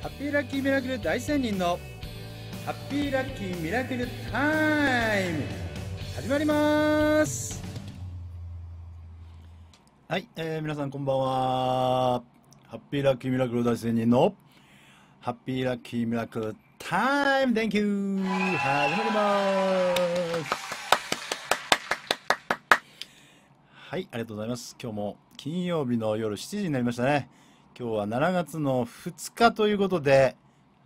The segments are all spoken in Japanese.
ハッピーラッキーミラクル大仙人のハッピーラッキーミラクルタイム始まりますはい、えー、皆さんこんばんはハッピーラッキーミラクル大仙人のハッピーラッキーミラクルタイム Thank you 始まりますはい、ありがとうございます。今日も金曜日の夜7時になりましたね。今日は7月の2日ということで、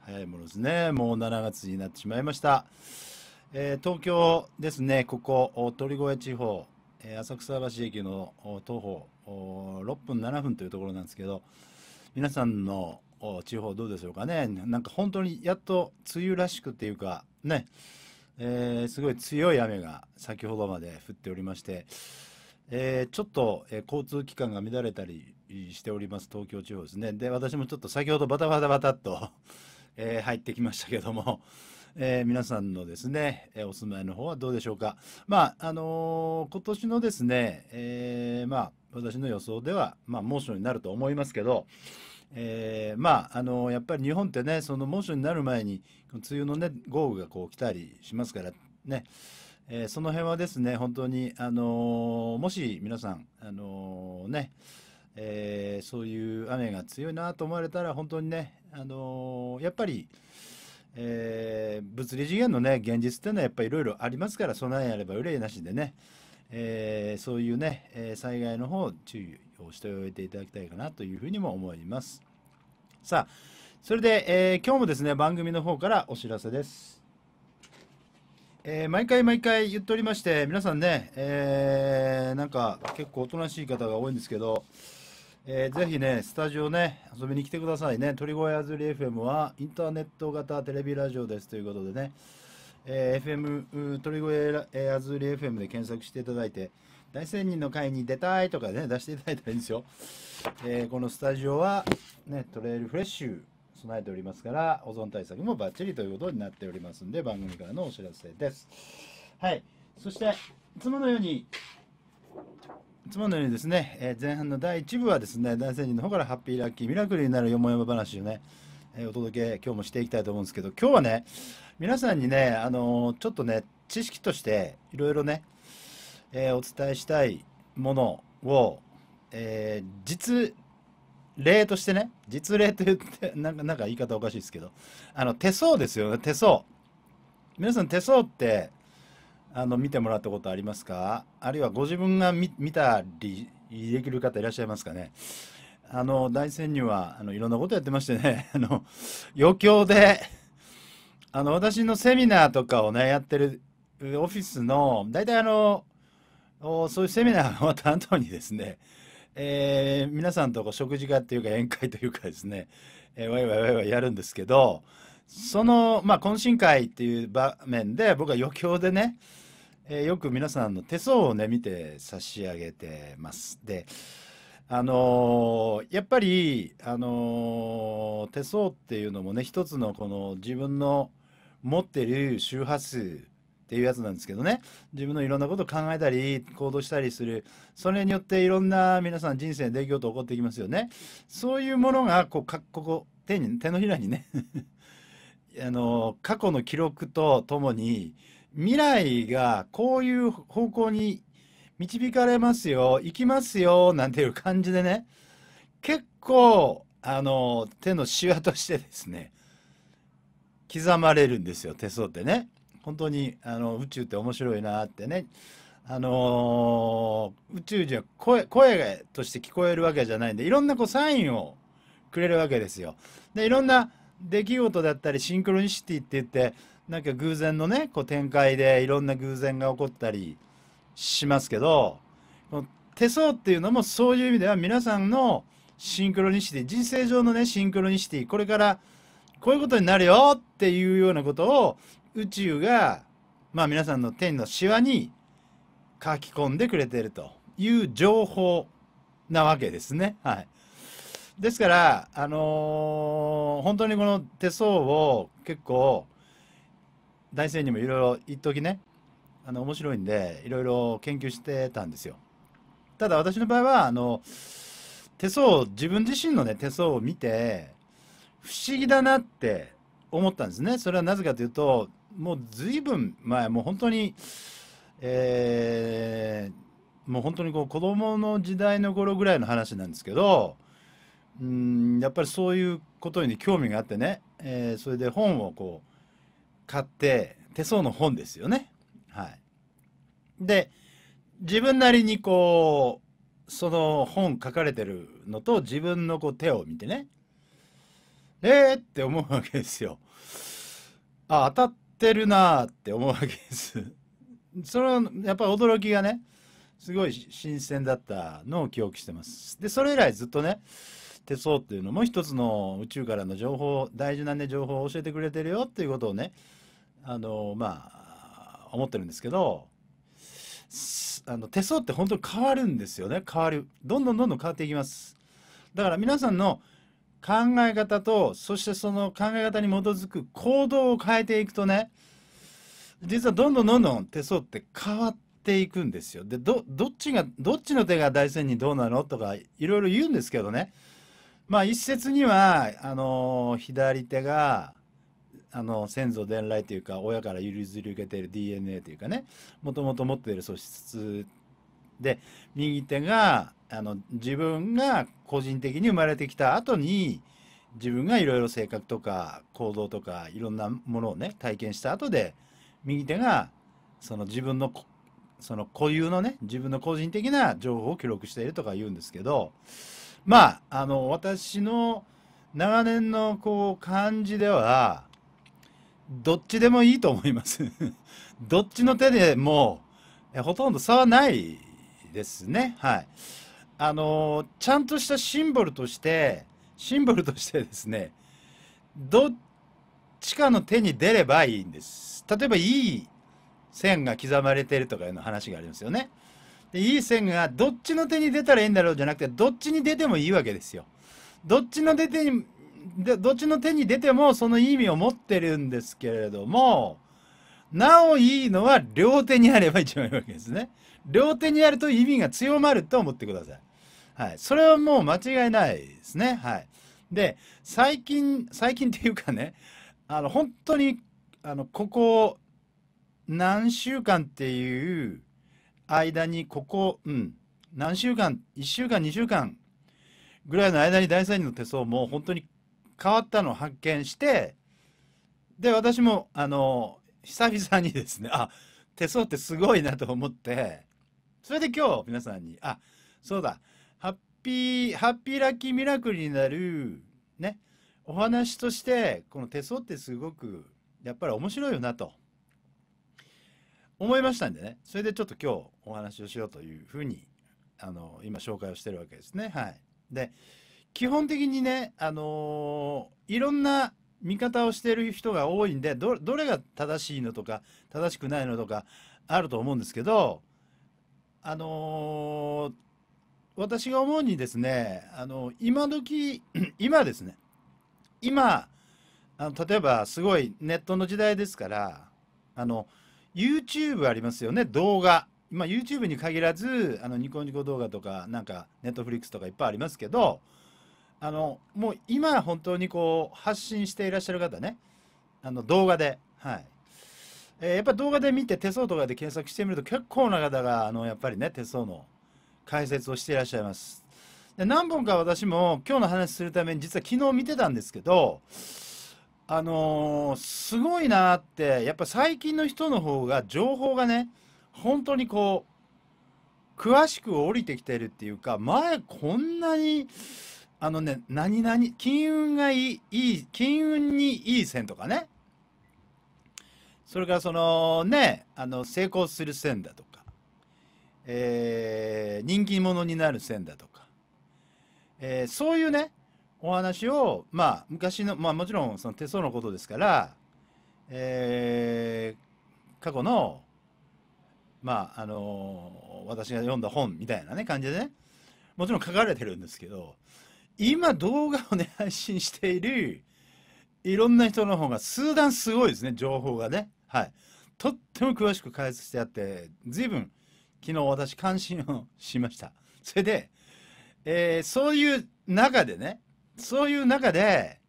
早いものですね、もう7月になってしまいました。えー、東京ですね、ここ、鳥越地方、え浅草橋駅の徒歩6分、7分というところなんですけど、皆さんの地方どうでしょうかね、なんか本当にやっと梅雨らしくっていうか、ね、えー、すごい強い雨が先ほどまで降っておりまして、えー、ちょっと、え交通機関が乱れたりしております東京地方ですねで私もちょっと先ほどバタバタバタっと えー、入ってきましたけども、えー、皆さんのですね、えお住まいの方はどうでしょうかまああのー、今年のですね、えまあ私の予想では、まあ、猛暑になると思いますけど、えー、まあ、あのやっぱり日本ってねその猛暑になる前に梅雨の、ね、豪雨がこう来たりしますからね、えー、その辺はですね本当に、あのー、もし皆さん、あのねえー、そういう雨が強いなと思われたら、本当にね、あのー、やっぱり、えー、物理次元のね、現実っていうのはやっぱりいろいろありますから、備えあれば憂いなしでね、えー、そういうね、え災害の方、注意をしておいていただきたいかなというふうにも思います。さあ、それで、え今日もですね、番組の方からお知らせです。えー、毎回毎回言っておりまして、皆さんね、えなんか結構おとなしい方が多いんですけど、えー、ぜひね、スタジオね、遊びに来てくださいね。鳥越あずり FM はインターネット型テレビラジオですということでね、えー、FM、鳥越あずり FM で検索していただいて、大仙人の会に出たいとかね、出していただいたらいいんですよ。えー、このスタジオは、ね、トレイルフレッシュ備えておりますから、保存対策もバッチリということになっておりますんで、番組からのお知らせです。はい。そして、いつものように、いつものようにですね、えー、前半の第1部はですね男性人の方からハッピーラッキーミラクルになるよもやま話をね、えー、お届け今日もしていきたいと思うんですけど今日はね皆さんにね、あのー、ちょっとね知識としていろいろね、えお伝えしたいものを、え実例としてね実例と言って なんかなんか言い方おかしいですけどあの手相ですよね手相皆さん手相ってあの見てもらったことありますかあるいはご自分が見たりできる方いらっしゃいますかねあの大仙にはあのいろんなことやってましてね あの余興であの私のセミナーとかをねやってるオフィスの大体あのそういうセミナーが終わった後にですね、えー、皆さんとこ食事会っていうか宴会というかですね、えー、わいわいわいわいやるんですけどその、まあ、懇親会っていう場面で僕は余興でね、えー、よく皆さんの手相をね見て差し上げてます。であのー、やっぱり、あのー、手相っていうのもね一つのこの自分の持ってる周波数っていうやつなんですけどね自分のいろんなことを考えたり行動したりするそれによっていろんな皆さん人生の出来事起こってきますよねそういうものがこうかここ手に手のひらにねあの過去の記録とともに未来がこういう方向に導かれますよ行きますよなんていう感じでね結構あの手のしわとしてですね刻まれるんですよ手相ってね本当にあの宇宙って面白いなってねあのー、宇宙人は声声として聞こえるわけじゃないんでいろんなこうサインをくれるわけですよ。でいろんな出来事だったりシンクロニシティって言ってなんか偶然のねこう展開でいろんな偶然が起こったりしますけど手相っていうのもそういう意味では皆さんのシンクロニシティ人生上のねシンクロニシティこれからこういうことになるよっていうようなことを宇宙がまあ皆さんの天のシワに書き込んでくれてるという情報なわけですね。はい、ですから、あのー、本当にこの手相を結構大生にもいろいろ一きねあの面白いんでいろいろ研究してたんですよただ私の場合はあの手相自分自身のね手相を見て不思議だなって思ったんですねそれはなぜかというともう随分前もう本当にえー、もう本当にこう子供の時代の頃ぐらいの話なんですけどうん、やっぱりそういうことに興味があってね、えー、それで本をこう、買って、手相の本ですよね。はい。で、自分なりにこう、その本書かれてるのと自分のこう手を見てね、えーって思うわけですよ。あ、当たってるなーって思うわけです。そのやっぱり驚きがね、すごい新鮮だったのを記憶してます。で、それ以来ずっとね、手相っていうのも一つの宇宙からの情報大事なね情報を教えてくれてるよっていうことをねあのまあ思ってるんですけどあの手相って本当に変わるんですよね変わるどんどんどんどん変わっていきますだから皆さんの考え方とそしてその考え方に基づく行動を変えていくとね実はどんどんどんどん手相って変わっていくんですよでどっちがどっちの手が大戦にどうなのとかいろいろ言うんですけどねまあ一説にはあの左手があの先祖伝来というか親から譲り受けている DNA というかねもともと持っている素質で右手があの自分が個人的に生まれてきた後に自分がいろいろ性格とか行動とかいろんなものをね体験した後で右手がその自分のその固有のね自分の個人的な情報を記録しているとか言うんですけど。まあ、あの、私の長年のこう、感じでは、どっちでもいいと思います どっちの手でも、ほとんど差はないですね。はい。あの、ちゃんとしたシンボルとして、シンボルとしてですね、どっちかの手に出ればいいんです。例えば、いい線が刻まれているとかいうの話がありますよね。でいい線がどっちの手に出たらいいんだろうじゃなくてどっちに出てもいいわけですよ。どっちの出てにどっちの手に出てもその意味を持ってるんですけれどもなおいいのは両手にあれば一番いいわけですね。両手にやると意味が強まると思ってください。はい。それはもう間違いないですね。はい。で、最近、最近っていうかね、あの、本当に、あの、ここ何週間っていう、間にここ、うん、何週間、1週間、2週間ぐらいの間に第三人の手相も本当に変わったのを発見して、で、私も、あの、久々にですね、あ、手相ってすごいなと思って、それで今日皆さんに、あ、そうだ、ハッピー、ハッピーラッキーミラクルになる、ね、お話として、この手相ってすごく、やっぱり面白いよなと。思いましたんでねそれでちょっと今日お話をしようというふうにあの今紹介をしてるわけですねはいで基本的にねあのー、いろんな見方をしてる人が多いんでどれが正しいのとか正しくないのとかあると思うんですけどあのー、私が思うにですねあの今時 今ですね今あの例えばすごいネットの時代ですからあの YouTube ありますよね、動画。ま YouTube に限らず、あのニコニコ動画とか、なんか、Netflix とかいっぱいありますけど、あの、もう今、本当にこう、発信していらっしゃる方ね、あの動画で、はい。えー、やっぱ動画で見て、手相とかで検索してみると、結構な方が、あの、やっぱりね、手相の解説をしていらっしゃいます。で何本か私も今日の話するために実は昨日見てたんですけど、あのー、すごいなってやっぱ最近の人の方が情報がね本当にこう詳しく降りてきてるっていうか前こんなにあのね何々金運がいいい金運にいい線とかねそれからそのねあの成功する線だとか、えー、人気者になる線だとか、えー、そういうねお話を、まあ、昔の、まあ、もちろんその手相のことですから、えー、過去の、まああの私が読んだ本みたいな、ね、感じでねもちろん書かれてるんですけど今動画をね配信しているいろんな人の方が数段すごいですね情報がね、はい、とっても詳しく解説してあって随分昨日私関心をしましたそれで、えー、そういう中でねそういう中で、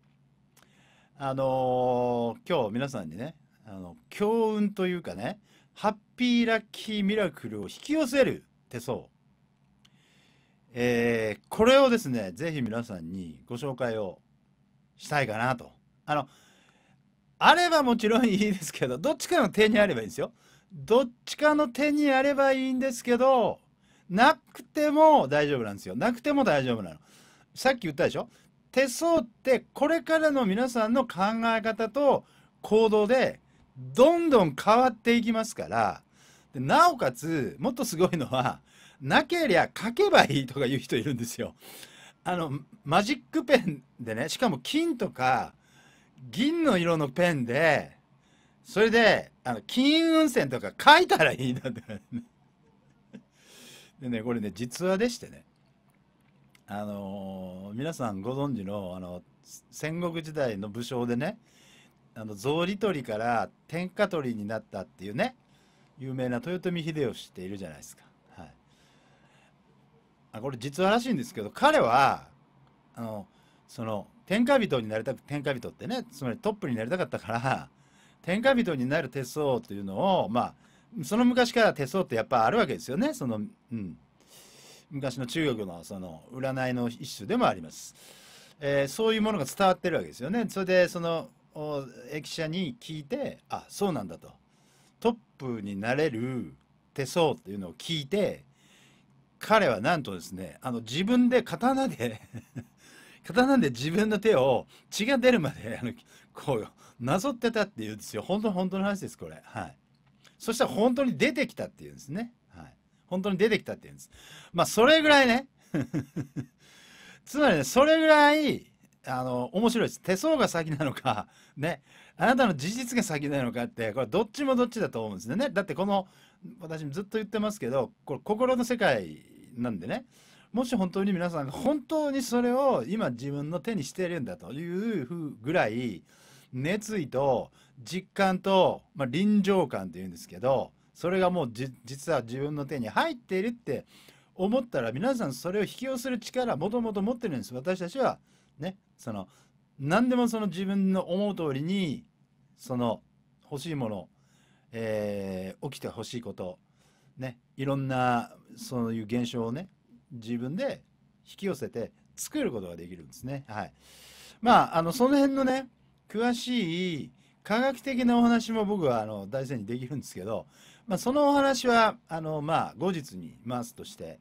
あのー、今日皆さんにね、あの、強運というかね、ハッピーラッキーミラクルを引き寄せる手相。えー、これをですね、ぜひ皆さんにご紹介をしたいかなと。あの、あればもちろんいいですけど、どっちかの手にあればいいんですよ。どっちかの手にあればいいんですけど、なくても大丈夫なんですよ。なくても大丈夫なの。さっき言ったでしょ手相ってこれからの皆さんの考え方と行動でどんどん変わっていきますからでなおかつもっとすごいのはなけりゃ書けばいいとか言う人いるんですよ。あのマジックペンでねしかも金とか銀の色のペンでそれであの金運線とか書いたらいいんだって でねこれね実話でしてねあの皆さんご存知のあの戦国時代の武将でねあの草履取りから天下取りになったっていうね有名な豊臣秀吉っているじゃないですか。はい、あこれ実話らしいんですけど彼はあのその天下人になりたく天下人ってねつまりトップになりたかったから天下人になる手相というのをまあその昔から手相ってやっぱあるわけですよねそのうん。昔の中国のその占いの一種でもあります、えー、そういうものが伝わってるわけですよねそれでその駅舎に聞いてあそうなんだとトップになれる手相っていうのを聞いて彼はなんとですねあの自分で刀で 刀で自分の手を血が出るまであのこうなぞってたっていうんですよ本当の本当の話ですこれはいそしたら本当に出てきたっていうんですね本当に出てきたって言うんです。まあ、それぐらいね つまりね、それぐらい、あの、面白いです。手相が先なのか、ね、あなたの事実が先なのかって、これどっちもどっちだと思うんですよね。だってこの、私もずっと言ってますけど、これ心の世界なんでね、もし本当に皆さんが本当にそれを今自分の手にしてるんだというぐらい、熱意と実感と、まあ、臨場感っていうんですけど、それがもう実は自分の手に入っているって思ったら皆さんそれを引き寄せる力もともと持ってるんです私たちはねその何でもその自分の思う通りにその欲しいもの、えー、起きてほしいことねいろんなそういう現象をね自分で引き寄せて作ることができるんですねはいまああのその辺のね詳しい科学的なお話も僕はあの大事にできるんですけどまあ、そのお話はあの、まあ、後日に回すとして、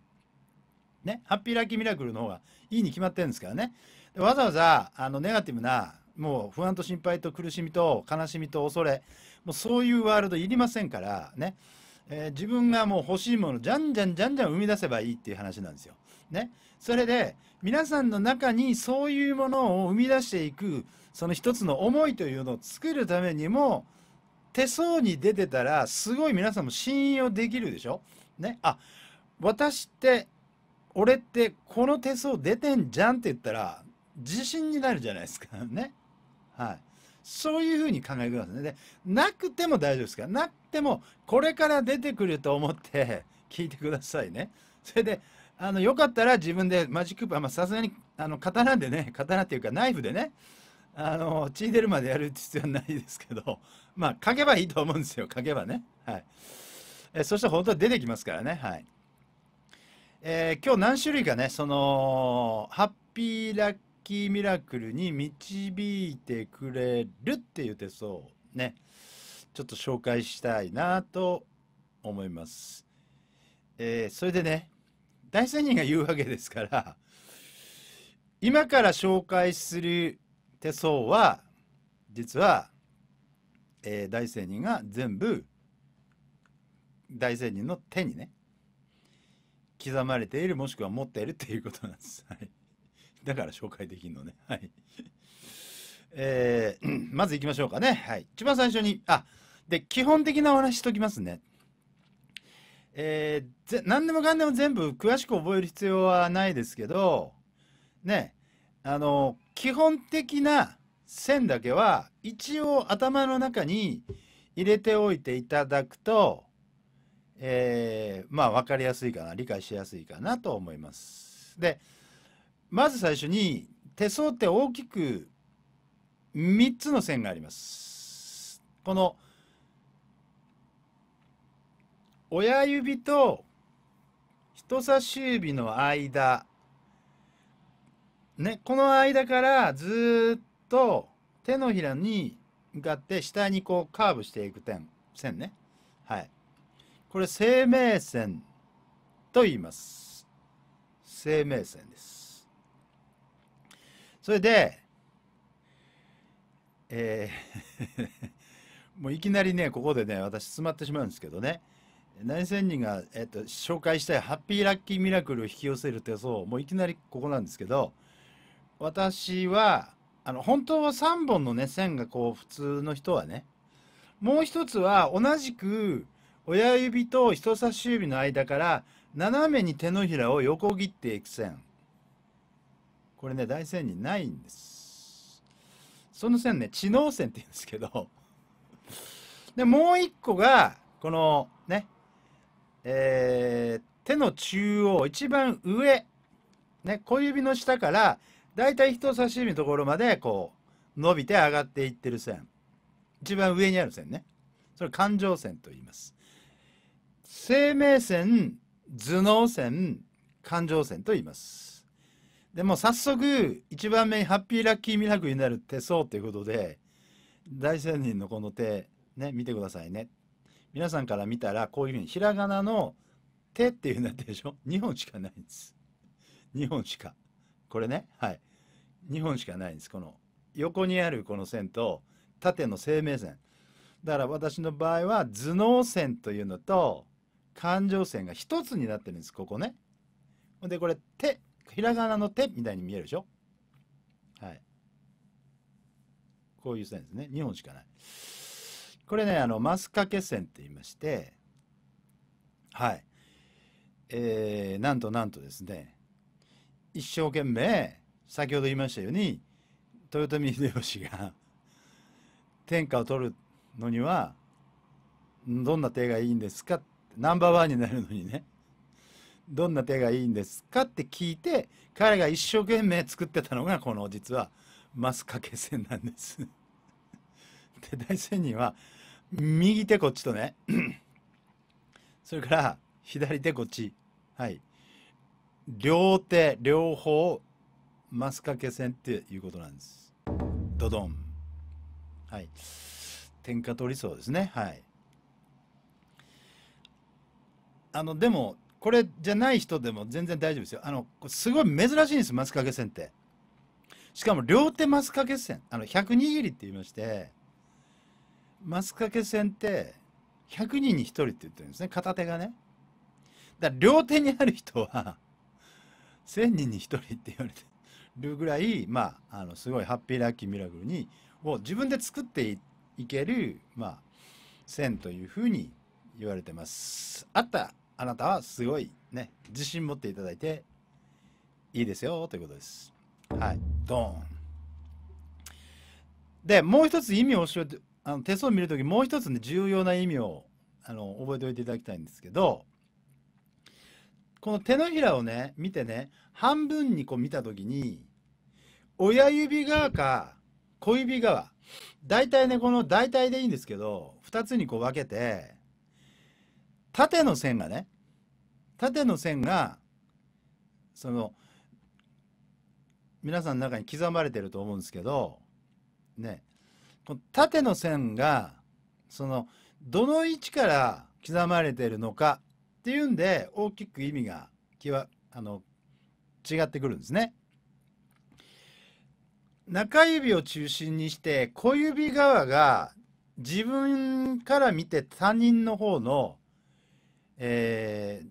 ね、ハッピーラッキーミラクルの方がいいに決まってるんですからねわざわざあのネガティブなもう不安と心配と苦しみと悲しみと恐れもうそういうワールドいりませんからね、えー、自分がもう欲しいものじゃんじゃんじゃんじゃん生み出せばいいっていう話なんですよ。ね、それで皆さんの中にそういうものを生み出していくその一つの思いというのを作るためにも手相に出てたら、すごい皆さんも信用できるでしょね。あ、私って、俺ってこの手相出てんじゃんって言ったら、自信になるじゃないですか。ね。はい。そういうふうに考えてくださいね。で、なくても大丈夫ですから。なくても、これから出てくると思って 聞いてくださいね。それで、あの、よかったら自分でマジック、まあ、さすがに、あの、刀でね、刀っていうかナイフでね、あの血出るまでやる必要はないですけど まあ書けばいいと思うんですよ書けばねはいえそして本当は出てきますからねはいえー、今日何種類かねそのハッピーラッキーミラクルに導いてくれるっていう手相をねちょっと紹介したいなと思います、えー、それでね大仙人が言うわけですから今から紹介する手相は実は、えー、大聖人が全部大聖人の手にね刻まれているもしくは持っているっていうことなんです。はい、だから紹介できるのね。はい。えー、まずいきましょうかね。はい。一番最初に、あ、で、基本的なお話しときますね。えー、何でもかんでも全部詳しく覚える必要はないですけど、ね、あの基本的な線だけは一応頭の中に入れておいていただくと、えー、まあ分かりやすいかな理解しやすいかなと思います。でまず最初に手相って大きく3つの線があります。この親指と人差し指の間ね、この間からずっと手のひらに向かって下にこうカーブしていく点、線ね。はい。これ生命線と言います。生命線です。それで、えー もういきなりね、ここでね、私詰まってしまうんですけどね。何千人が、えっと、紹介したいハッピーラッキーミラクルを引き寄せる手相、もういきなりここなんですけど、私はあの本当は3本のね線がこう普通の人はねもう一つは同じく親指と人差し指の間から斜めに手のひらを横切っていく線これね大線にないんですその線ね知能線って言うんですけどでもう一個がこのねえー、手の中央一番上ね小指の下から大体人差し指のところまでこう伸びて上がっていってる線一番上にある線ねそれ感情線と言います生命線頭脳線感情線と言いますでも早速一番目にハッピーラッキーミラクルになる手相ということで大仙人のこの手ね見てくださいね皆さんから見たらこういうふうにひらがなの手っていうなってでしょ2本しかないんです2本しかこれねはい2本しかないんですこの横にあるこの線と縦の生命線だから私の場合は頭脳線というのと感情線が一つになってるんですここねでこれ手ひらがなの手みたいに見えるでしょはいこういう線ですね2本しかないこれねあのマスカケ線って言いましてはいえー、なんとなんとですね一生懸命先ほど言いましたように豊臣秀吉が 天下を取るのにはどんな手がいいんですかナンバーワンになるのにねどんな手がいいんですかって聞いて彼が一生懸命作ってたのがこの実はマス掛け戦なんです で大仙人は右手こっちとね それから左手こっちはい両手両方マスカケ線っていうことなんですドドンはい天下取りそうですねはいあのでもこれじゃない人でも全然大丈夫ですよあのすごい珍しいんですマスカケ線ってしかも両手マスカケ線あの100握りって言いましてマスカケ線って100人に1人って言ってるんですね片手がねだから両手にある人は1000人に1人って言われてるぐらい、まあ、あのすごいハッピーラッキーミラクルにを自分で作っていける、まあ、線というふうに言われてます。あったあなたはすごいね、自信持っていただいていいですよということです。はい、ドン。で、もう一つ意味を教えて、あの手相を見るとき、もう一つね、重要な意味をあの覚えておいていただきたいんですけど、この手のひらをね、見てね、半分にこう見たときに、親指側か小指側、大体ね、この大体でいいんですけど、2つにこう分けて、縦の線がね、縦の線が、その、皆さんの中に刻まれてると思うんですけど、ね、この縦の線が、その、どの位置から刻まれてるのかっていうんで大きく意味がきわあの違ってくるんですね。中指を中心にして小指側が自分から見て他人の方の、え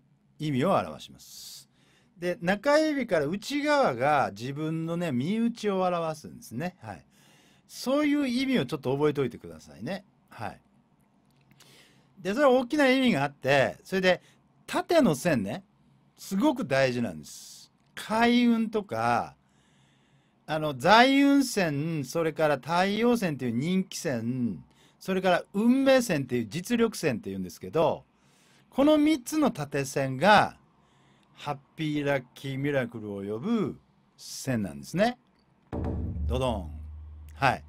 ー、意味を表します。で中指から内側が自分のね身内を表すんですね。はい、そういう意味をちょっと覚えておいてくださいね。はい、でそれは大きな意味があってそれで縦の線ねすごく大事なんです開運とかあの財運線それから太陽線という人気線それから運命線という実力線っていうんですけどこの3つの縦線がハッピーラッキーミラクルを呼ぶ線なんですね。ドドン。はい。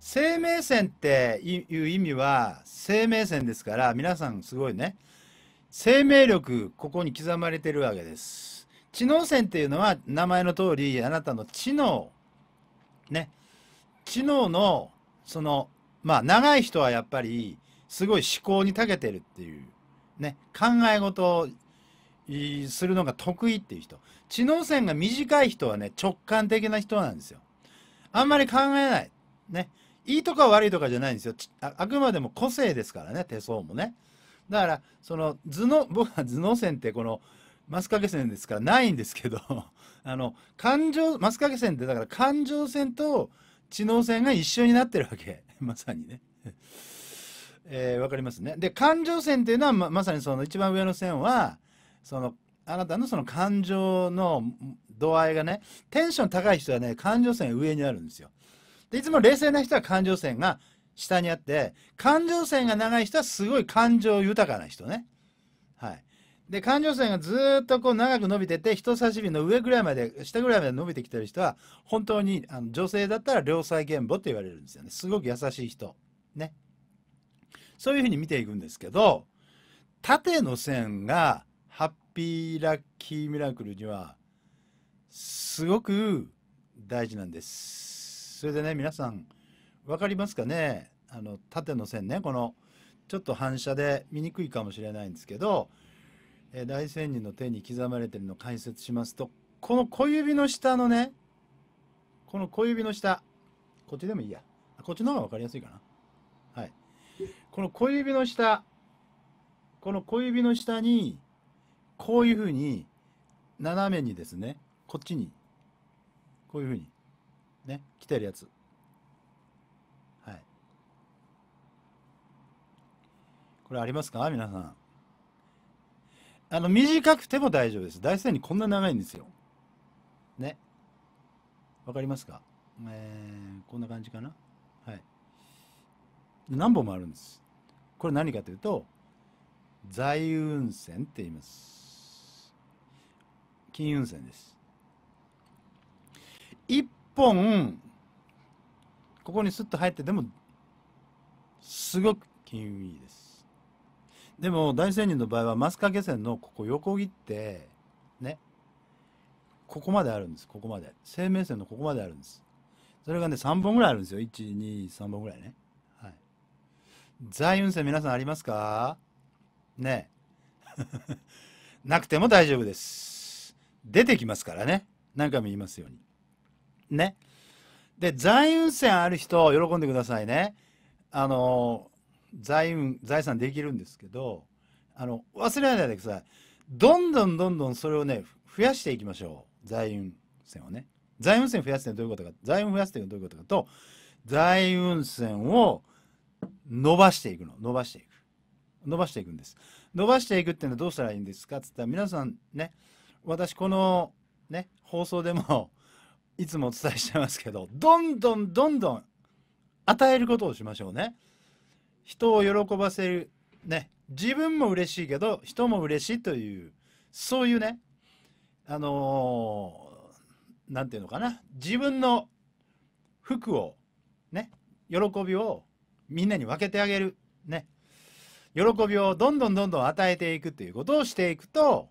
生命線っていう意味は生命線ですから皆さんすごいね生命力、ここに刻まれてるわけです。知能線っていうのは、名前の通り、あなたの知能、ね、知能の、その、まあ、長い人はやっぱり、すごい思考に長けてるっていう、ね、考え事をするのが得意っていう人。知能線が短い人はね、直感的な人なんですよ。あんまり考えない。ね。いいとか悪いとかじゃないんですよ。あくまでも個性ですからね、手相もね。だからその頭脳 僕は頭脳線ってこのマスカケ線ですからないんですけど あの感情マスカケ線ってだから感情線と知能線が一緒になってるわけ まさにねえー、かりますねで感情線っていうのはままさにその一番上の線はそのあなたのその感情の度合いがねテンション高い人はね感情線上にあるんですよでいつも冷静な人は感情線が下にあって感情線が長い人はすごい感情豊かな人ね。はい、で感情線がずっとこう長く伸びてて人差し指の上ぐらいまで下ぐらいまで伸びてきてる人は本当にあの女性だったら両妻賢母って言われるんですよねすごく優しい人。ね。そういうふうに見ていくんですけど縦の線がハッピーラッキーミラクルにはすごく大事なんです。それでね皆さん分かりますかねあの、縦の線ね。この、ちょっと反射で見にくいかもしれないんですけど、えー、大仙人の手に刻まれてるのを解説しますと、この小指の下のね、この小指の下、こっちでもいいや。こっちの方が分かりやすいかな。はい。この小指の下、この小指の下に、こういうふうに、斜めにですね、こっちに、こういうふうに、ね、来てるやつ。これありますか皆さん。あの、短くても大丈夫です。大体にこんな長いんですよ。ね。わかりますかえー、こんな感じかな。はい。何本もあるんです。これ何かというと、財運線って言います。金運線です。一本、ここにスッと入ってでも、すごく金運いいです。でも大仙人の場合はマスカ線のここ横切ってねここまであるんですここまで生命線のここまであるんですそれがね3本ぐらいあるんですよ123本ぐらいねはい財運線皆さんありますかね なくても大丈夫です出てきますからね何回も言いますようにねで財運線ある人喜んでくださいねあの財運財産できるんですけどあの忘れないでくださいどんどんどんどんそれをね増やしていきましょう財運線をね財運線増やすってどういうことか財運増やすってどういうことかと財運線を伸ばしていくの伸ばしていく伸ばしていくんです伸ばしていくっていうのはどうしたらいいんですかっつったら皆さんね私このね放送でもいつもお伝えしてますけどどんどんどんどん与えることをしましょうね。人を喜ばせる、ね、自分も嬉しいけど、人も嬉しいという、そういうね、あのー、ていうのかな、自分の服を、ね、喜びをみんなに分けてあげる、ね、喜びをどんどんどんどん与えていくということをしていくと、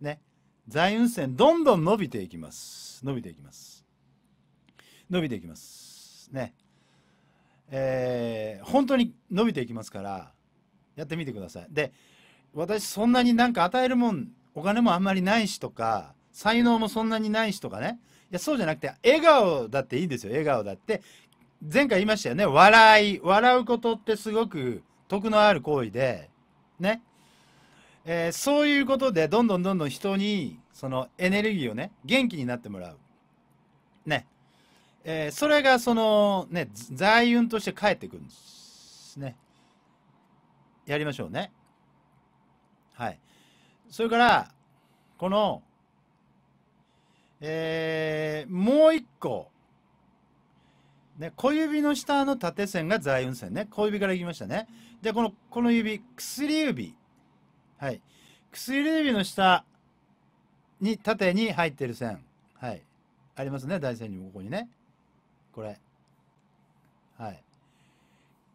ね、財運線どんどん伸びていきます。伸びていきます。伸びていきます。ね。えー、本当に伸びていきますからやってみてくださいで私そんなになんか与えるもんお金もあんまりないしとか才能もそんなにないしとかねいやそうじゃなくて笑顔だっていいんですよ笑顔だって前回言いましたよね笑い笑うことってすごく得のある行為でね、えー、そういうことでどんどんどんどん人にそのエネルギーをね元気になってもらうねえー、それがそのね、財運として返ってくるんですね。やりましょうね。はい。それから、この、えー、もう一個。ね、小指の下の縦線が財運線ね。小指からいきましたね。で、この、この指、薬指。はい。薬指の下に、縦に入ってる線。はい。ありますね。大線にもここにね。これ。はい。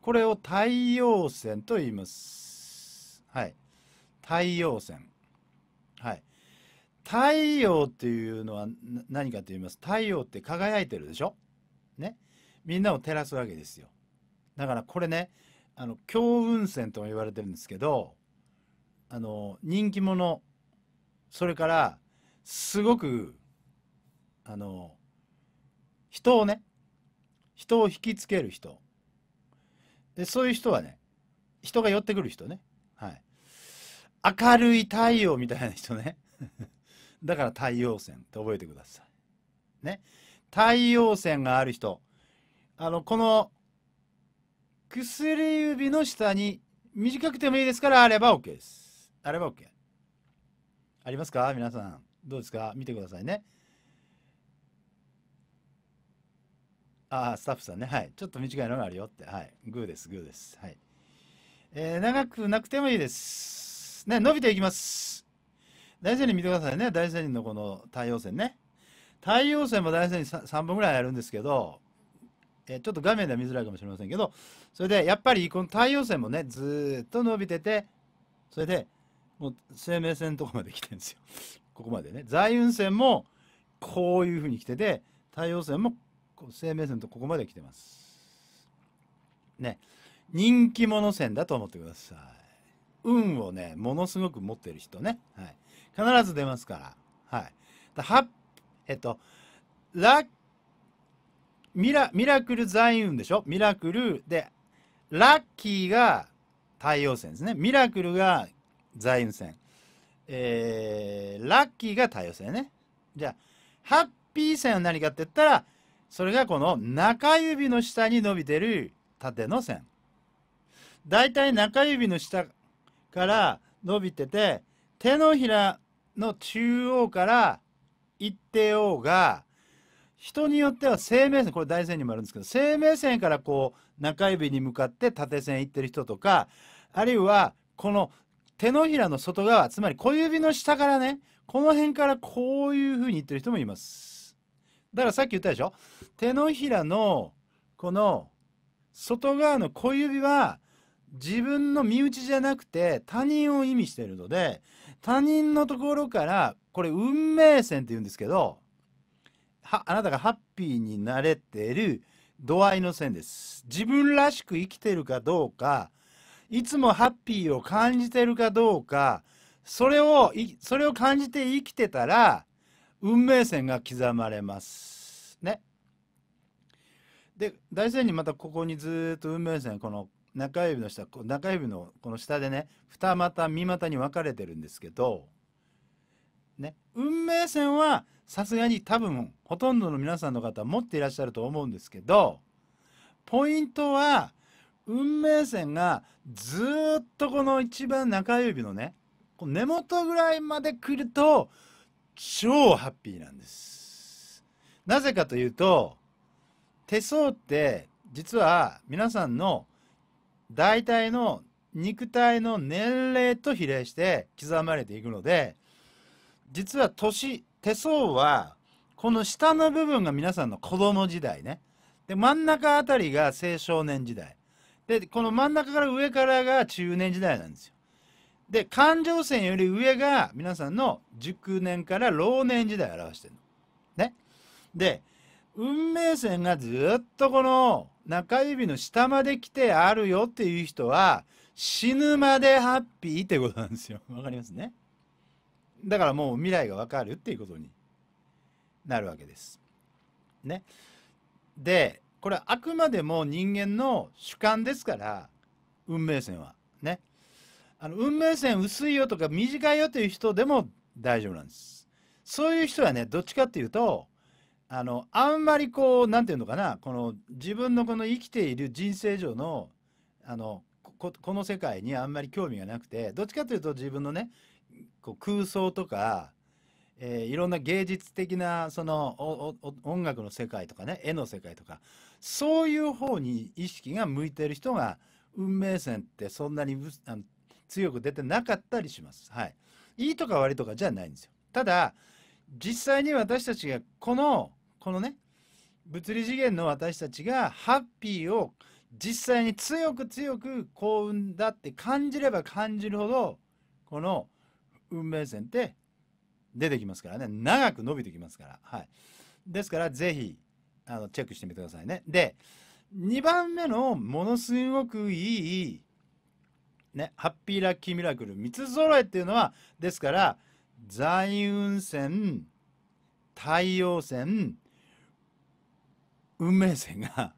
これを太陽線と言います。はい。太陽線。はい。太陽っていうのは何かと言います。太陽って輝いてるでしょね。みんなを照らすわけですよ。だからこれね、あの、強運線とも言われてるんですけど、あの、人気者、それから、すごく、あの、人をね、人を引きつける人でそういう人はね人が寄ってくる人ねはい明るい太陽みたいな人ね だから太陽線って覚えてくださいね太陽線がある人あのこの薬指の下に短くてもいいですからあれば OK ですあれば OK ありますか皆さんどうですか見てくださいねああ、スタッフさんね。はい。ちょっと短いのがあるよって。はい。グーです、グーです。はい。えー、長くなくてもいいです。ね、伸びていきます。大仙に見てくださいね。大仙人のこの太陽線ね。太陽線も大仙に 3, 3本ぐらいあるんですけど、えー、ちょっと画面では見づらいかもしれませんけど、それでやっぱりこの太陽線もね、ずっと伸びてて、それで、もう生命線のとこまで来てるんですよ。ここまでね。在運線もこういうふうに来てて、太陽線も生命線とここまで来てます。ね。人気者線だと思ってください。運をね、ものすごく持ってる人ね。はい。必ず出ますから。はい。はえっと、ラ、ミラ、ミラクル財運でしょミラクルで、ラッキーが太陽線ですね。ミラクルが財運線。えー、ラッキーが太陽線ね。じゃあ、ハッピー線は何かって言ったら、それがこの中指の下に伸びてる縦の線だいたい中指の下から伸びてて手のひらの中央から一定王が人によっては生命線これ大線にもあるんですけど生命線からこう中指に向かって縦線いってる人とかあるいはこの手のひらの外側つまり小指の下からねこの辺からこういうふうにいってる人もいます。だからさっき言ったでしょ手のひらのこの外側の小指は自分の身内じゃなくて他人を意味してるので他人のところからこれ運命線って言うんですけどあなたがハッピーになれてる度合いの線です自分らしく生きてるかどうかいつもハッピーを感じてるかどうかそれをそれを感じて生きてたら運命線が刻まれますねで大仙にまたここにずっと運命線この中指の下中指のこの下でね二股三股に分かれてるんですけどね運命線はさすがに多分ほとんどの皆さんの方持っていらっしゃると思うんですけどポイントは運命線がずっとこの一番中指のね根元ぐらいまで来ると超ハッピーなんです。なぜかというと、手相って実は皆さんの大体の肉体の年齢と比例して刻まれていくので、実は年、手相はこの下の部分が皆さんの子供時代ね。で、真ん中あたりが青少年時代。で、この真ん中から上からが中年時代なんですよ。で感情線より上が皆さんの熟年から老年時代を表してるの。ね。で運命線がずっとこの中指の下まで来てあるよっていう人は死ぬまでハッピーってことなんですよ。わかりますね。だからもう未来がわかるっていうことになるわけです。ね。でこれあくまでも人間の主観ですから運命線は。あの運命線薄いよとか短いよという人でも大丈夫なんです。そういう人はね、どっちかっていうと、あの、あんまりこう、なんていうのかな、この自分のこの生きている人生上の、あの、この世界にあんまり興味がなくて、どっちかというと自分のね、こう空想とか、えー、いろんな芸術的なその音楽の世界とかね絵の世界とかそういう方に意識が向いてる人が運命線ってそんなにあの強く出てなかったりします。はい。いいとか悪いとかじゃないんですよ。ただ、実際に私たちがこの、このね、物理次元の私たちがハッピーを実際に強く強く幸運だって感じれば感じるほど、この運命線って出てきますからね。長く伸びてきますから。はい。ですから、ぜひ、あの、チェックしてみてくださいね。で、2番目のものすごくいいね、ハッピーラッキーミラクル3つ揃えっていうのはですから財運線太陽線運命線が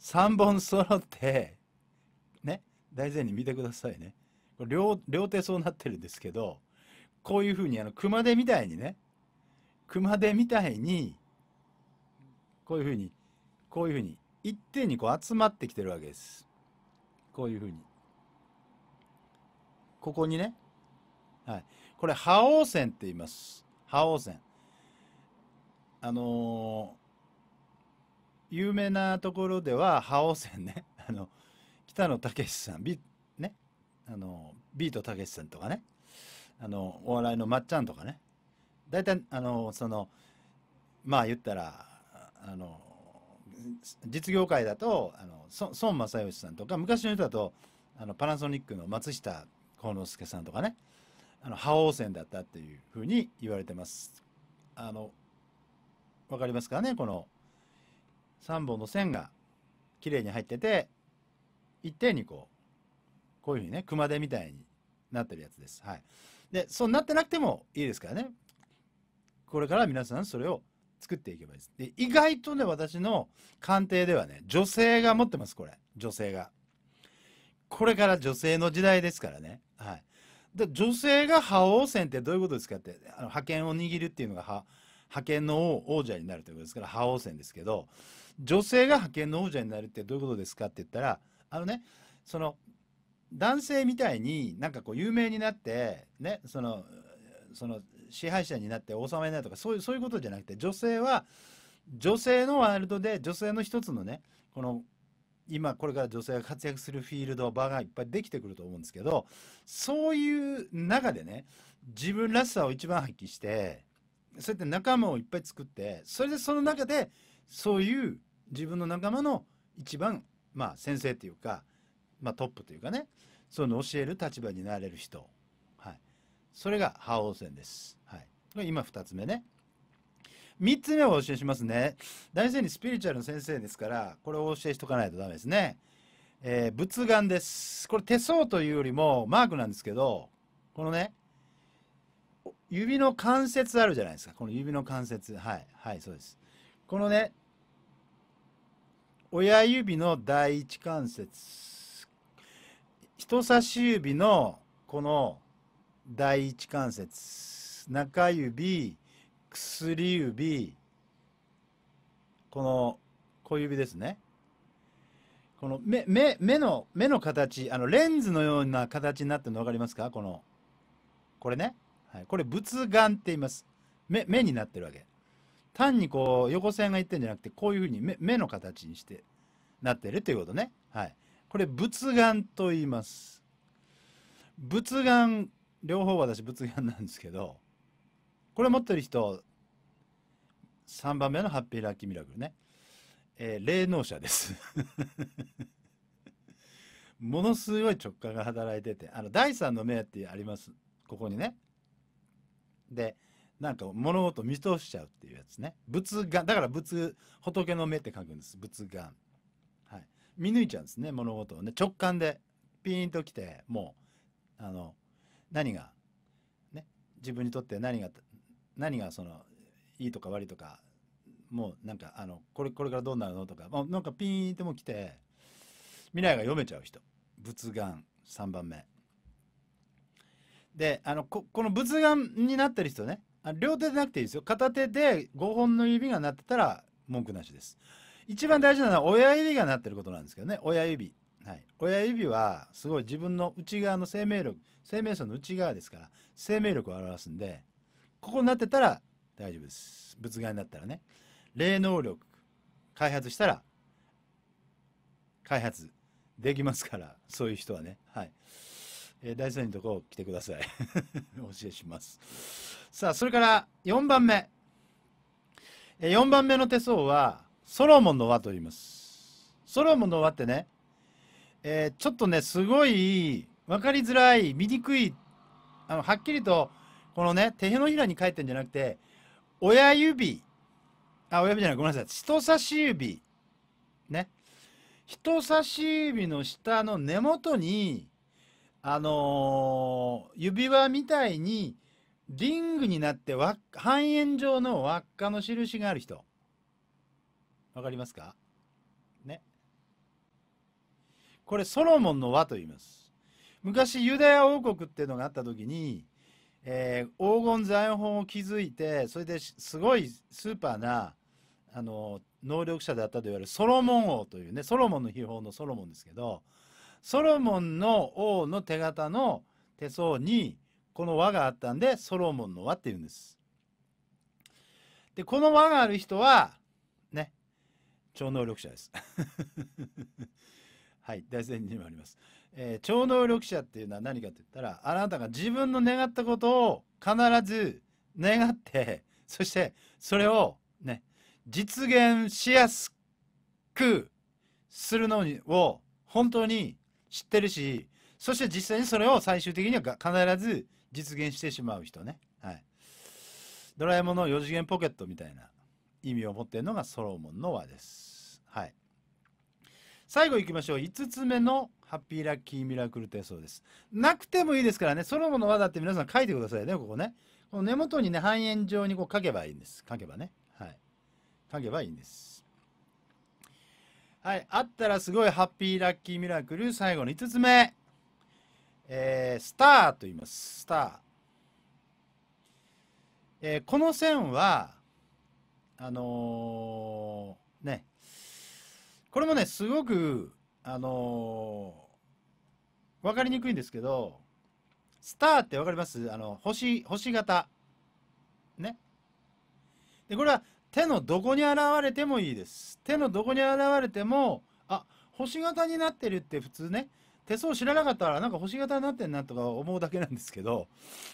3本揃ってね大前に見てくださいねこれ両両手そうなってるんですけどこういうふうにあの熊手みたいにね熊手みたいにこういうふうにこういうふうに一点にこう集まってきてるわけですこういうふうにここにね。はい。これ、覇王線って言います。覇王線。あのー、有名なところでは、覇王線ね。あの、北野武さん、ビ、ね。あの、ビートたけしさんとかね。あの、お笑いのまっちゃんとかね。大体、あの、その、まあ言ったら、あの、実業界だと、あの、孫正義さんとか、昔の人だと、あのパナソニックの松下幸之助さんとかねあの覇王戦だったっていうふうに言われてますあの分かりますかねこの3本の線が綺麗に入ってて一点にこうこういうふうにね熊手みたいになってるやつですはいでそうなってなくてもいいですからねこれから皆さんそれを作っていけばいいですで意外とね私の鑑定ではね女性が持ってますこれ女性がこれから女性の時代ですからねはい、で女性が覇王戦ってどういうことですかってあの覇権を握るっていうのが覇覇権の王者になるということですから覇王戦ですけど女性が覇権の王者になるってどういうことですかって言ったらあのねその男性みたいになんかこう有名になってねそのその支配者になって王様になるとかそういうそういうことじゃなくて女性は女性のワールドで女性の一つのねこの今これから女性が活躍するフィールド場がいっぱいできてくると思うんですけどそういう中でね自分らしさを一番発揮してそうやって仲間をいっぱい作ってそれでその中でそういう自分の仲間の一番、まあ、先生というか、まあ、トップというかねそういうのを教える立場になれる人、はい、それが覇王戦です、はい、今2つ目ね。3つ目をお教えしますね。大先にスピリチュアルの先生ですから、これをお教えしとかないとダメですね。えー、仏眼です。これ手相というよりもマークなんですけど、このね、指の関節あるじゃないですか。この指の関節。はい。はい、そうです。このね、親指の第一関節。人差し指のこの第一関節。中指、薬指、この小指ですね。この目、目、目の、目の形、あの、レンズのような形になってるの分かりますかこの、これね。はい。これ、仏眼って言います。目、目になってるわけ。単にこう、横線がいってんじゃなくて、こういうふうに目、目の形にして、なってるということね。はい。これ、仏眼と言います。仏眼、両方私、仏眼なんですけど、これ持ってる人、3番目のハッピーラッキーミラクルね。えー、霊能者です。ものすごい直感が働いてて、あの、第三の目ってあります。ここにね。で、なんか物事見通しちゃうっていうやつね。仏眼、だから仏、仏の目って書くんです。仏眼。はい。見抜いちゃうんですね、物事をね。直感で、ピーンときて、もう、あの、何が、ね、自分にとって何が、何がそのいいとか悪いとかもうなんかあのこれこれからどうなるのとか、あ、なんかピーンっても来て未来が読めちゃう人仏眼3番目であのここの仏眼になってる人ね両手でなくていいですよ片手で5本の指がなってたら文句なしです一番大事なのは親指がなってることなんですけどね親指はい、親指はすごい自分の内側の生命力生命層の内側ですから生命力を表すんでここになってたら大丈夫です。仏画になったらね。霊能力、開発したら、開発できますから、そういう人はね。はい。えー、大事なとこ来てください。お教えします。さあ、それから4番目。え4番目の手相は、ソロモンの輪と言います。ソロモンの輪ってね、えー、ちょっとね、すごい分かりづらい、見にくい、あのはっきりと、このね、手のひらに書いてんじゃなくて、親指、あ、親指じゃない、ごめんなさい。人差し指、ね。人差し指の下の根元に、あのー、指輪みたいに、リングになって輪半円状の輪っかの印がある人。わかりますかね。これ、ソロモンの輪と言います。昔、ユダヤ王国っていうのがあった時に、えー、黄金財宝を築いて、それですごいスーパーな、あの、能力者であったといわれるソロモン王というね、ソロモンの秘宝のソロモンですけど、ソロモンの王の手形の手相に、この輪があったんで、ソロモンの輪っていうんです。で、この輪がある人は、ね、超能力者です。はい、大前にもあります、えー、超能力者っていうのは何かって言ったらあなたが自分の願ったことを必ず願ってそしてそれをね実現しやすくするのを本当に知ってるしそして実際にそれを最終的には必ず実現してしまう人ね、はい、ドラえもんの4次元ポケットみたいな意味を持っているのがソロモンの輪です最後いきましょう5つ目のハッピーラッキーミラクル手相ですなくてもいいですからねソロモンの技って皆さん書いてくださいねここねこの根元にね半円状にこう書けばいいんです書けばねはい書けばいいんですはいあったらすごいハッピーラッキーミラクル最後の5つ目えー、スターと言いますスター、えー、この線はあのー、ねこれもね、すごく、あのー、かりにくいんですけど、スターって分かりますあの、星、星型。ね。で、これは手のどこに現れてもいいです。手のどこに現れても、あ、星型になってるって普通ね、手相知らなかったらなんか星型になってんなとか思うだけなんですけど、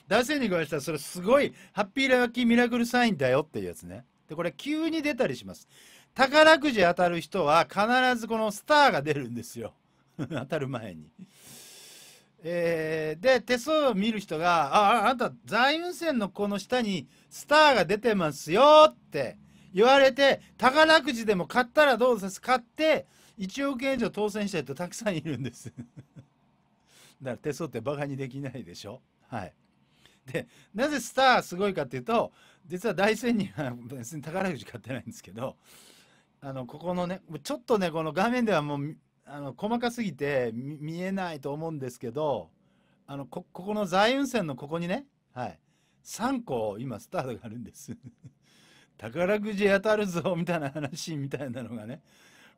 大仙に言われたらそれすごいハッピーラッキーミラクルサインだよっていうやつね。で、これ急に出たりします。宝くじ当たる人は必ずこのスターが出るんですよ。当たる前に。えー、で、手相を見る人が、あ、あなた、財運線のこの下にスターが出てますよって言われて、宝くじでも買ったらどうです買って、1億円以上当選した人たくさんいるんです。だから手相ってバカにできないでしょ。はい。で、なぜスターすごいかっていうと、実は大仙人は別に宝くじ買ってないんですけど、あのここのねちょっとねこの画面ではもうあの細かすぎて見えないと思うんですけどあのここの財運線のここにね、はい、3個今スタートがあるんです 宝くじ当たるぞみたいな話みたいなのがね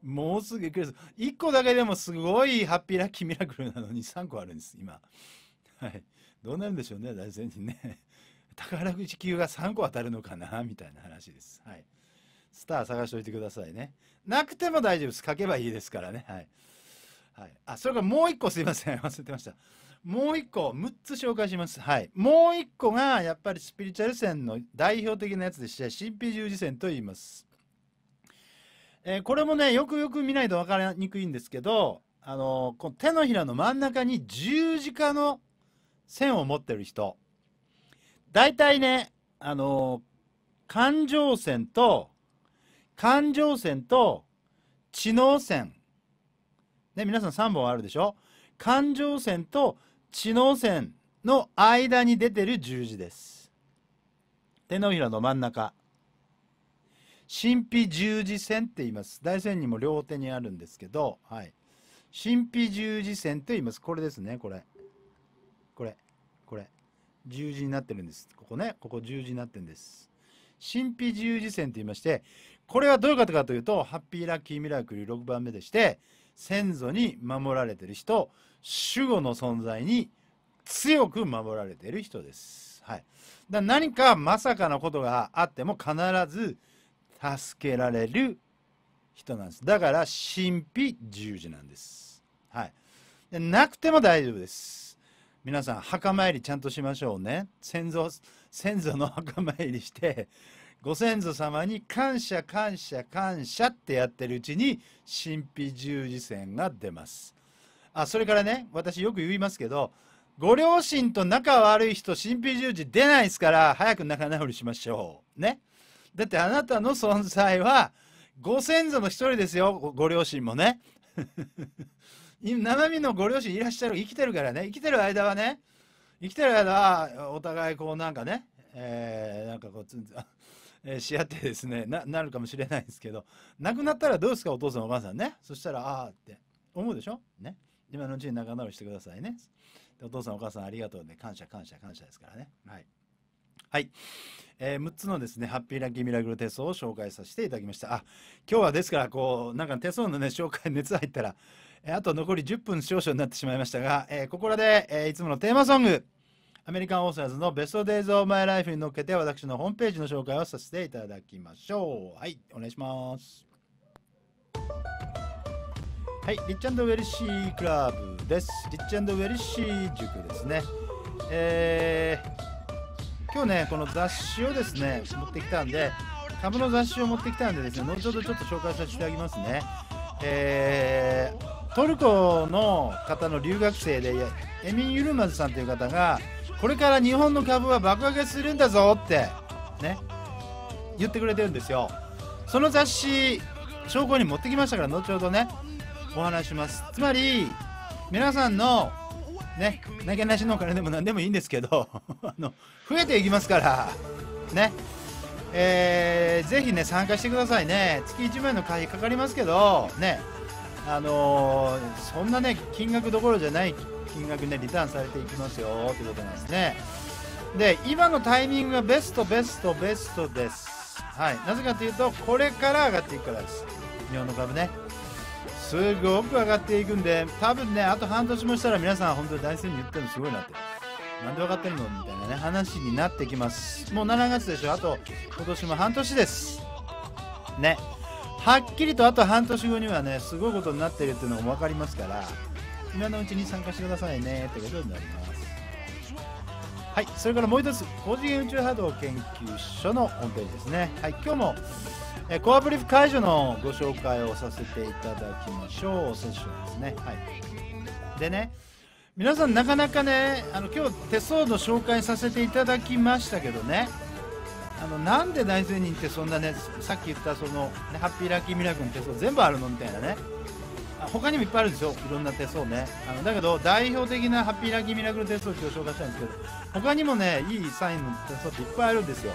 もうすぐ来る1個だけでもすごいハッピーラッキーミラクルなのに3個あるんです今はいどうなるんでしょうね大前人ね宝くじ級が3個当たるのかなみたいな話ですはい。スター探しておいてくださいね。なくても大丈夫です。書けばいいですからね。はい。はい。あ、それからもう一個すいません。忘れてました。もう一個、6つ紹介します。はい。もう一個が、やっぱりスピリチュアル線の代表的なやつでして、神秘十字線と言います。えー、これもね、よくよく見ないと分かりにくいんですけど、あのー、この手のひらの真ん中に十字架の線を持ってる人。大体ね、あのー、感情線と環状線と知能線。ね、皆さん3本あるでしょ環状線と知能線の間に出てる十字です。手のひらの真ん中。神秘十字線って言います。大線にも両手にあるんですけど、はい。神秘十字線と言います。これですね、これ。これ。これ。十字になってるんです。ここね、ここ十字になってるんです。神秘十字線と言いまして、これはどういうことかというとハッピーラッキーミラクル6番目でして先祖に守られてる人守護の存在に強く守られてる人です。はい、だ何かまさかのことがあっても必ず助けられる人なんです。だから神秘十字なんです。はい、でなくても大丈夫です。皆さん墓参りちゃんとしましょうね。先祖先祖の墓参りしてご先祖様に感謝感謝感謝ってやってるうちに神秘十字線が出ますあそれからね私よく言いますけどご両親と仲悪い人神秘十字出ないですから早く仲直りしましょうねだってあなたの存在はご先祖の一人ですよご両親もね生身のご両親いらっしゃる生きてるからね生きてる間はね生きてる間はお互いこうなんかねえー、なんかこうえー、し合ってですねな、なるかもしれないですけど、亡くなったらどうですか、お父さんお母さんね。そしたら、ああって思うでしょね。今のうちに仲直りしてくださいね。お父さんお母さんありがとうね。感謝感謝感謝ですからね。はい。はい。えー、6つのですね、ハッピーラッキーミラクル手相を紹介させていただきました。あ、今日はですから、こう、なんか手相のね、紹介熱入ったら、えー、あと残り10分少々になってしまいましたが、えー、ここらで、えいつものテーマソング、アメリカンオーサーズのベストデイズオーマイライフに乗っけて私のホームページの紹介をさせていただきましょう。はい、お願いします。はい、リッチウェルシークラブです。リッチウェルシー塾ですね。えー、今日ね、この雑誌をですね、持ってきたんで、株の雑誌を持ってきたんでですね、後ほどちょっと紹介させていただきますね。えー、トルコの方の留学生でエミン・ユルマズさんという方がこれから日本の株は爆上げするんだぞってね言ってくれてるんですよその雑誌証拠に持ってきましたから後ほどねお話しますつまり皆さんのねなけなしのお金でも何でもいいんですけど あの増えていきますからねえー、ぜひね参加してくださいね月1万円の会費かかりますけどねあのー、そんなね金額どころじゃない金額ねリターンされていきますよということなんですねで今のタイミングがベストベストベストですはいなぜかというとこれから上がっていくからです日本の株ねすごく上がっていくんで多分ねあと半年もしたら皆さん本当に大戦に言ってるのすごいなってなんで分かってるのみたいなね話になってきますもう7月でしょあと今年も半年ですねはっきりとあと半年後にはねすごいことになってるっていうのも分かりますから今のうちに参加してくださいねってことになりますはいそれからもう一つ高次元宇宙波動研究所のホームページですねはい今日もえコアブリーフ解除のご紹介をさせていただきましょうセッションですねはいでね皆さんなかなかねあの今日手相の紹介させていただきましたけどねあのなんで大善人ってそんなねさっき言ったその、ね、ハッピーラッキーミラクルの手相全部あるのみたいなね他にもいっぱいあるでしょいろんな手相ねあのだけど代表的なハッピーラッキーミラクル手相を紹介したんですけど他にもねいいサインの手相っていっぱいあるんですよ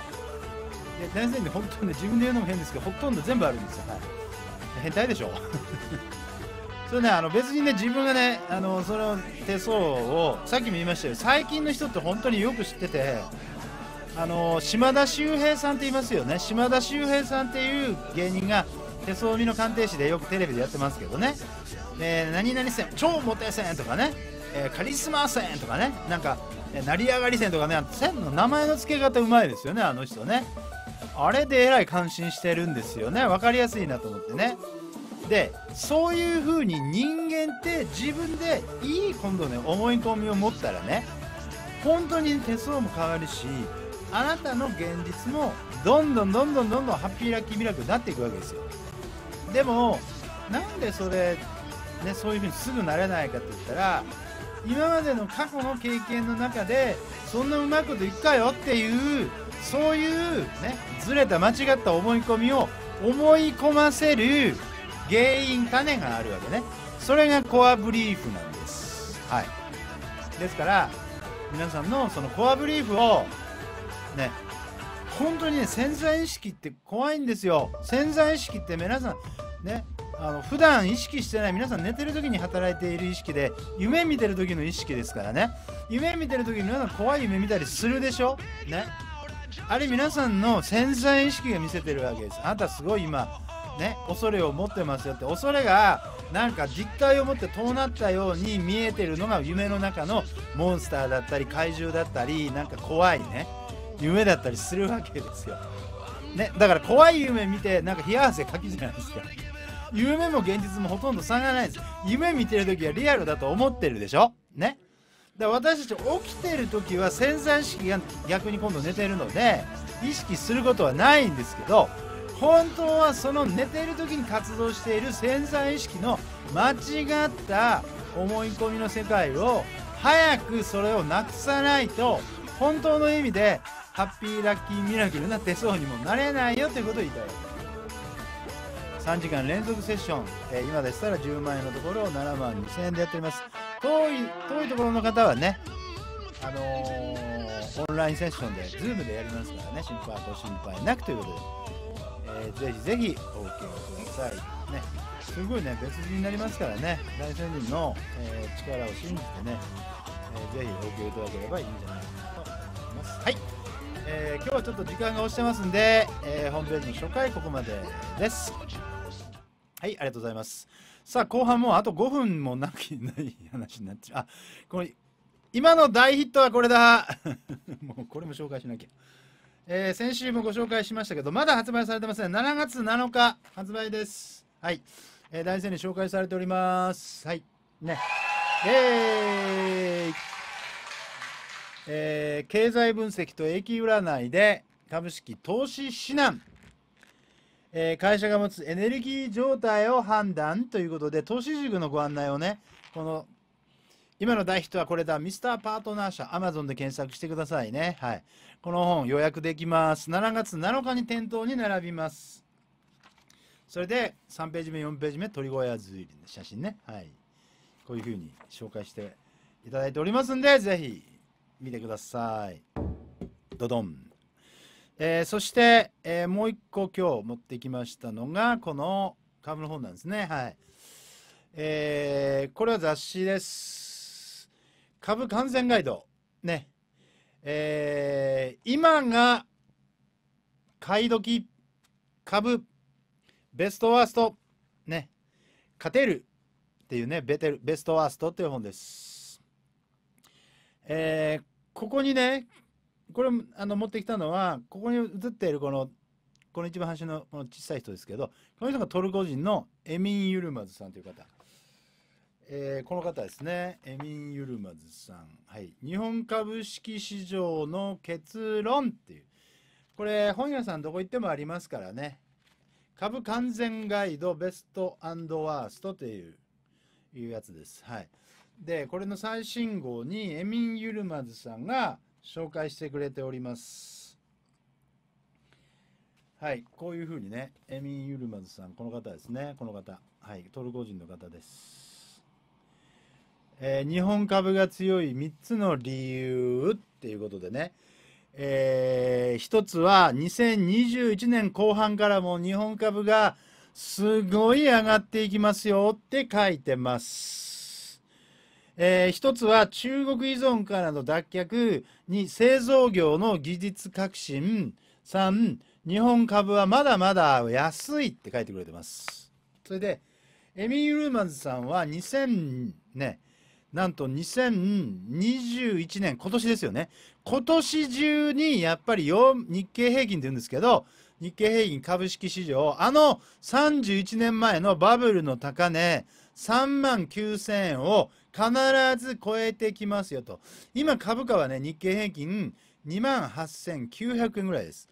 で先生に本当にね自分で言うのも変ですけどほとんど全部あるんですよ、はい、変態でしょ それねあの別にね自分がねあのその手相をさっきも言いましたよ最近の人って本当によく知っててあの島田秀平さんって言いますよね島田秀平さんっていう芸人が手相見の鑑定士でよくテレビでやってますけどね、え何々線超モテ線とかね、えー、カリスマ線とかねなんか成り上がり線とかね線の名前の付け方うまいですよねあの人ねあれでえらい感心してるんですよね分かりやすいなと思ってねでそういう風に人間って自分でいい今度ね思い込みを持ったらね本当に手相も変わるしあなたの現実もどんどんどんどんどんどんハッピーラッキーミラクルになっていくわけですよでもなんでそれ、ね、そういうふうにすぐなれないかって言ったら今までの過去の経験の中でそんなうまいこといくかよっていうそういうねずれた間違った思い込みを思い込ませる原因種があるわけねそれがコアブリーフなんですはいですから皆さんのそのコアブリーフをね本当にね潜在意識って怖いんですよ潜在意識って皆さんねあの普段意識してない皆さん寝てる時に働いている意識で夢見てる時の意識ですからね夢見てる時に皆さん怖い夢見たりするでしょねあれ皆さんの潜在意識が見せてるわけですあなたすごい今ね恐れを持ってますよって恐れがなんか実態を持ってうなったように見えてるのが夢の中のモンスターだったり怪獣だったりなんか怖いね夢だったりするわけですよ、ね、だから怖い夢見てなんか冷や汗かきじゃないですか夢も現実もほとんど差がないです夢見てる時はリアルだと思ってるでしょねだから私たち起きてる時は潜在意識が逆に今度寝てるので意識することはないんですけど本当はその寝ている時に活動している潜在意識の間違った思い込みの世界を早くそれをなくさないと本当の意味でハッピーラッキーミラクルな手相にもなれないよということを言いたい3時間連続セッション、えー、今でしたら10万円のところを7万2000円でやっております遠い遠いところの方はねあのー、オンラインセッションでズームでやりますからね心配ご心配なくということで、えー、ぜひぜひお受けくださいねすごいね別人になりますからね大先人の、えー、力を信じてね、えー、ぜひお受けいただければいいんじゃないかなと思いますはいえ今日はちょっと時間が押してますんで、えー、ホームページの初回ここまでですはいありがとうございますさあ後半もあと5分もなきない話になってあこれ今の大ヒットはこれだ もうこれも紹介しなきゃえー、先週もご紹介しましたけど、まだ発売されてません。7月7日発売です。はい。えー、大戦に紹介されております。はい。ね。イェーイえー、経済分析と駅占いで株式投資指南、えー、会社が持つエネルギー状態を判断ということで投資塾のご案内をねこの今の大ヒットはこれだミスターパートナー社 Amazon で検索してくださいねはいこの本予約できます7月7日に店頭に並びますそれで3ページ目4ページ目鳥小屋いりの写真ねはいこういうふうに紹介していただいておりますんでぜひ見てくださいドドン、えー、そして、えー、もう一個今日持ってきましたのがこの株の本なんですねはいえー、これは雑誌です株完全ガイドねえー、今が買い時株ベストワーストね勝てるっていうねベテルベストワーストっていう本です、えー、ここにね、これあの持ってきたのは、ここに映っているこの、この一番端のこの小さい人ですけど、この人がトルコ人のエミン・ユルマズさんという方。えー、この方ですね、エミン・ユルマズさん。はい。日本株式市場の結論っていう。これ、本屋さんどこ行ってもありますからね。株完全ガイドベストワーストといういうやつです。はい。で、これの最新号にエミン・ユルマズさんが紹介してくれております。はい、こういうふうにね、エミン・ユルマズさん、この方ですね、この方、はい、トルコ人の方です。えー、日本株が強い3つの理由っていうことでね、えー、1つは2021年後半からも日本株がすごい上がっていきますよって書いてます。えー、一つは中国依存からの脱却、2、製造業の技術革新、3、日本株はまだまだ安いって書いてくれてます。それで、エミー・ルーマンズさんは2000ね、なんと2021年、今年ですよね。今年中にやっぱり日経平均って言うんですけど、日経平均株式市場、あの31年前のバブルの高値3万9000円を必ず超えてきますよと。今株価はね、日経平均2万8900円ぐらいです。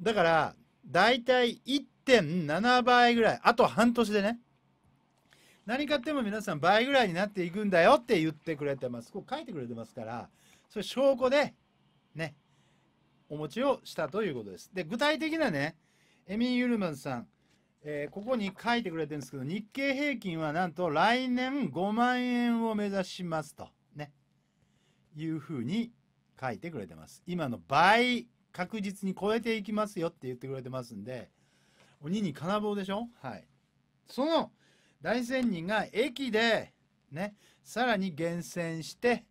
だから、だいたい1.7倍ぐらい。あと半年でね。何買っても皆さん倍ぐらいになっていくんだよって言ってくれてます。こう書いてくれてますから、それ証拠で、ね、お持ちをしたということです。で、具体的なね、エミン・ユルマンさん、えー、ここに書いてくれてるんですけど、日経平均はなんと来年5万円を目指しますと、ね、いうふうに書いてくれてます。今の倍確実に超えていきますよって言ってくれてますんで、鬼に金棒でしょはい。その大仙人が駅で、ね、さらに厳選して、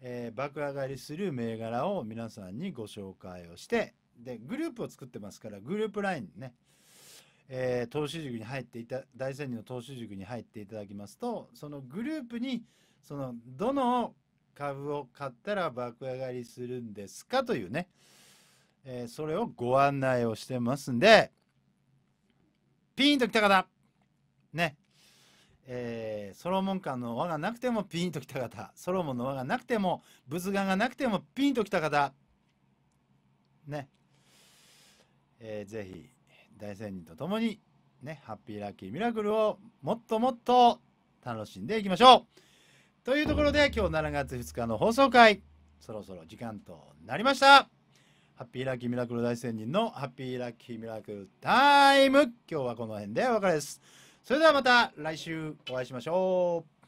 えー、爆上がりする銘柄を皆さんにご紹介をして、で、グループを作ってますから、グループ LINE ね、えー、投資塾に入っていた大仙人の投資塾に入っていただきますとそのグループにそのどの株を買ったら爆上がりするんですかというね、えー、それをご案内をしてますんでピンときた方ねえー、ソロモン館の輪がなくてもピンときた方ソロモンの輪がなくても仏眼がなくてもピンときた方ねえー、ぜひ大仙人と共に、ね、ハッピーラッキーミラクルをもっともっと楽しんでいきましょうというところで今日7月2日の放送回そろそろ時間となりましたハッピーラッキーミラクル大仙人のハッピーラッキーミラクルタイム今日はこの辺でお別れですそれではまた来週お会いしましょう。